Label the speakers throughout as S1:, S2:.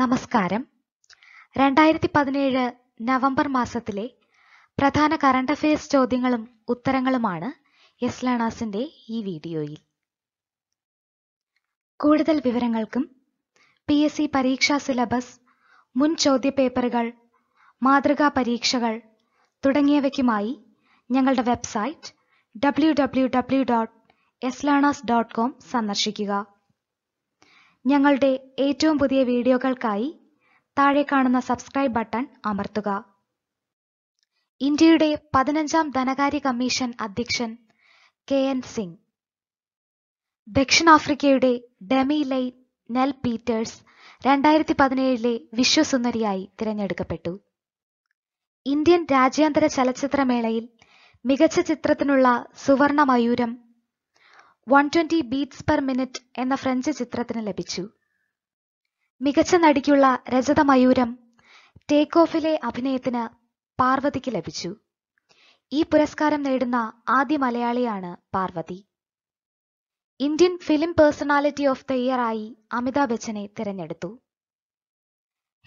S1: നമസ്കാരം രണ്ടായിരത്തി പതിനേഴ് നവംബർ മാസത്തിലെ പ്രധാന കറണ്ട് അഫയേഴ്സ് ചോദ്യങ്ങളും ഉത്തരങ്ങളുമാണ് എസ് ലേണേഴ്സിന്റെ ഈ വീഡിയോയിൽ കൂടുതൽ വിവരങ്ങൾക്കും പി എസ് സി പരീക്ഷാ സിലബസ് മുൻ ചോദ്യപേപ്പറുകൾ മാതൃകാ പരീക്ഷകൾ തുടങ്ങിയവയ്ക്കുമായി ഞങ്ങളുടെ website W W W dot S learners dot com സന്ദർശിക്കുക ഞങ്ങളുടെ ഏറ്റവും പുതിയ വീഡിയോകൾക്കായി താഴെ കാണുന്ന സബ്സ്ക്രൈബ് ബട്ടൺ അമർത്തുക ഇന്ത്യയുടെ പതിനഞ്ചാം ധനകാര്യ കമ്മീഷൻ അധ്യക്ഷൻ കെ എൻ സിംഗ് ദക്ഷിണാഫ്രിക്കയുടെ ഡെമി ലൈൻ നെൽ പീറ്റേഴ്സ് രണ്ടായിരത്തി പതിനേഴിലെ വിശ്വസുന്ദരിയായി തിരഞ്ഞെടുക്കപ്പെട്ടു ഇന്ത്യൻ രാജ്യാന്തര ചലച്ചിത്രമേളയിൽ മികച്ച ചിത്രത്തിനുള്ള സുവർണ മയൂരം one twenty beats per minute എന്ന ഫ്രഞ്ച് ചിത്രത്തിന് ലഭിച്ചു മികച്ച നടിക്കുള്ള രജത മയൂരം ടേക്ക് ഓഫിലെ അഭിനയത്തിന് പാർവതിക്ക് ലഭിച്ചു ഈ പുരസ്കാരം നേടുന്ന ആദ്യ മലയാളിയാണ് Parvathy Indian film personality of the year ആയി അമിതാഭ് ബച്ചനെ തിരഞ്ഞെടുത്തു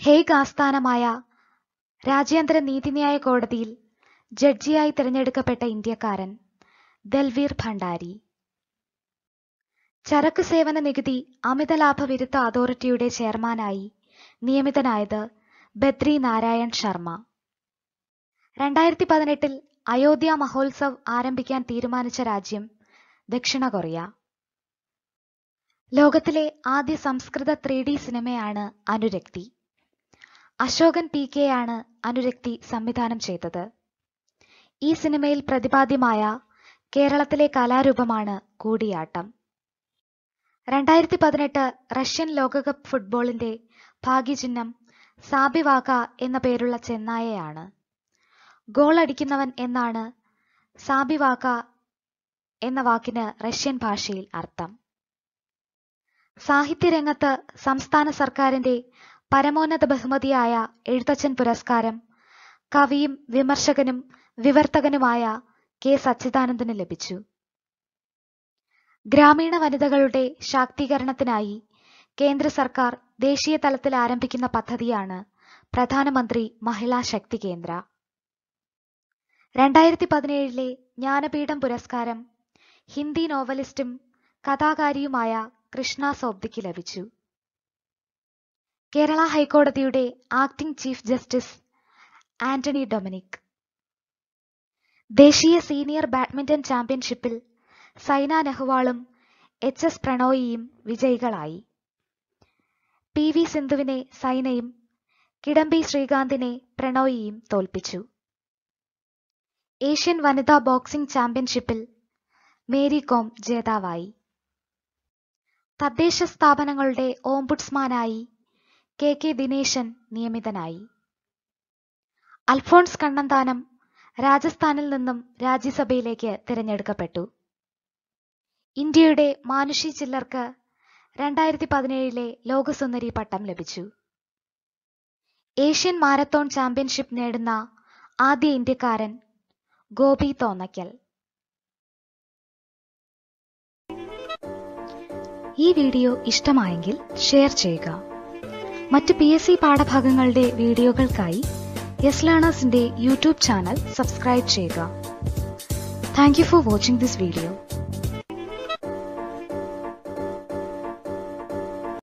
S1: ഹേഗ് ആസ്ഥാനമായ രാജ്യാന്തര നീതിന്യായ കോടതിയിൽ ജഡ്ജിയായി തിരഞ്ഞെടുക്കപ്പെട്ട ഇന്ത്യക്കാരൻ ദൽവീർ ഭണ്ഡാരി ചരക്ക് സേവന നികുതി അമിത ലാഭ വിരുദ്ധ അതോറിറ്റിയുടെ ചെയർമാനായി നിയമിതനായത് ബദ്രി നാരായൺ ശർമ്മ രണ്ടായിരത്തി പതിനെട്ടിൽ അയോധ്യ മഹോത്സവ് ആരംഭിക്കാൻ തീരുമാനിച്ച രാജ്യം ദക്ഷിണ കൊറിയ ലോകത്തിലെ ആദ്യ സംസ്കൃത ത്രീ ഡി സിനിമയാണ് അനുരക്തി അശോകൻ പി കെ ആണ് അനുരക്തി സംവിധാനം ചെയ്തത് ഈ സിനിമയിൽ പ്രതിപാദ്യമായ കേരളത്തിലെ കലാരൂപമാണ് കൂടിയാട്ടം രണ്ടായിരത്തി പതിനെട്ട് റഷ്യൻ ലോകകപ്പ് ഫുട്ബോളിന്റെ ഭാഗ്യചിഹ്നം സാബിവാക എന്ന പേരുള്ള ചെന്നായയാണ് ഗോൾ അടിക്കുന്നവൻ എന്നാണ് സാബിവാക എന്ന വാക്കിന് റഷ്യൻ ഭാഷയിൽ അർത്ഥം സാഹിത്യരംഗത്ത് സംസ്ഥാന സർക്കാരിന്റെ പരമോന്നത ബഹുമതിയായ എഴുത്തച്ഛൻ പുരസ്കാരം കവിയും വിമർശകനും വിവർത്തകനുമായ കെ സച്ചിദാനന്ദന് ലഭിച്ചു ഗ്രാമീണ വനിതകളുടെ ശാക്തീകരണത്തിനായി കേന്ദ്ര സർക്കാർ ദേശീയ തലത്തിൽ ആരംഭിക്കുന്ന പദ്ധതിയാണ് പ്രധാനമന്ത്രി മഹിളാ ശക്തി കേന്ദ്ര രണ്ടായിരത്തി പതിനേഴിലെ ജ്ഞാനപീഠം പുരസ്കാരം ഹിന്ദി നോവലിസ്റ്റും കഥാകാരിയുമായ കൃഷ്ണ സോബ്ദിക്ക് ലഭിച്ചു കേരള ഹൈക്കോടതിയുടെ acting chief justice Antony Dominic ദേശീയ സീനിയർ ബാഡ്മിന്റൺ ചാമ്പ്യൻഷിപ്പിൽ സൈന നെഹ്വാളും എച്ച് എസ് പ്രണോയിയും വിജയികളായി പി വി സിന്ധുവിനെ സൈനയും കിടംബി ശ്രീകാന്തിനെ പ്രണോയിയും തോൽപ്പിച്ചു ഏഷ്യൻ വനിതാ ബോക്സിംഗ് ചാമ്പ്യൻഷിപ്പിൽ മേരി കോം ജേതാവായി തദ്ദേശ സ്ഥാപനങ്ങളുടെ ഓംബുഡ്സ്മാനായി കെ കെ ദിനേശൻ നിയമിതനായി അൽഫോൺസ് കണ്ണന്താനം രാജസ്ഥാനിൽ നിന്നും രാജ്യസഭയിലേക്ക് തിരഞ്ഞെടുക്കപ്പെട്ടു ഇന്ത്യയുടെ മാനുഷി ചില്ലർക്ക് രണ്ടായിരത്തി പതിനേഴിലെ ലോകസുന്ദരി പട്ടം ലഭിച്ചു ഏഷ്യൻ മാരത്തോൺ ചാമ്പ്യൻഷിപ്പ് നേടുന്ന ആദ്യ ഇന്ത്യക്കാരൻ ഗോപി തോന്നയ്ക്കൽ ഈ വീഡിയോ ഇഷ്ടമായെങ്കിൽ ഷെയർ ചെയ്യുക മറ്റ് പി എസ് സി പാഠഭാഗങ്ങളുടെ വീഡിയോകൾക്കായി യെസ് ലേണേഴ്സിന്റെ യൂട്യൂബ് ചാനൽ സബ്സ്ക്രൈബ് ചെയ്യുക thank you for watching this video